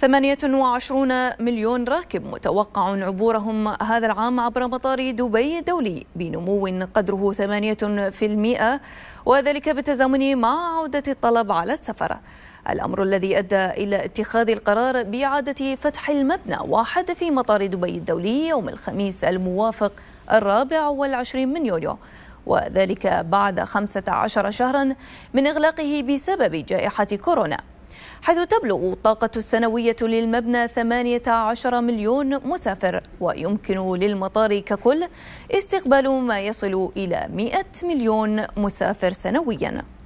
28 مليون راكب متوقع عبورهم هذا العام عبر مطار دبي الدولي بنمو قدره 8% وذلك بالتزامن مع عودة الطلب على السفر الأمر الذي أدى إلى اتخاذ القرار بإعادة فتح المبنى واحد في مطار دبي الدولي يوم الخميس الموافق الرابع والعشرين من يوليو وذلك بعد 15 شهرا من إغلاقه بسبب جائحة كورونا حيث تبلغ الطاقة السنوية للمبنى 18 مليون مسافر ويمكن للمطار ككل استقبال ما يصل إلى 100 مليون مسافر سنوياً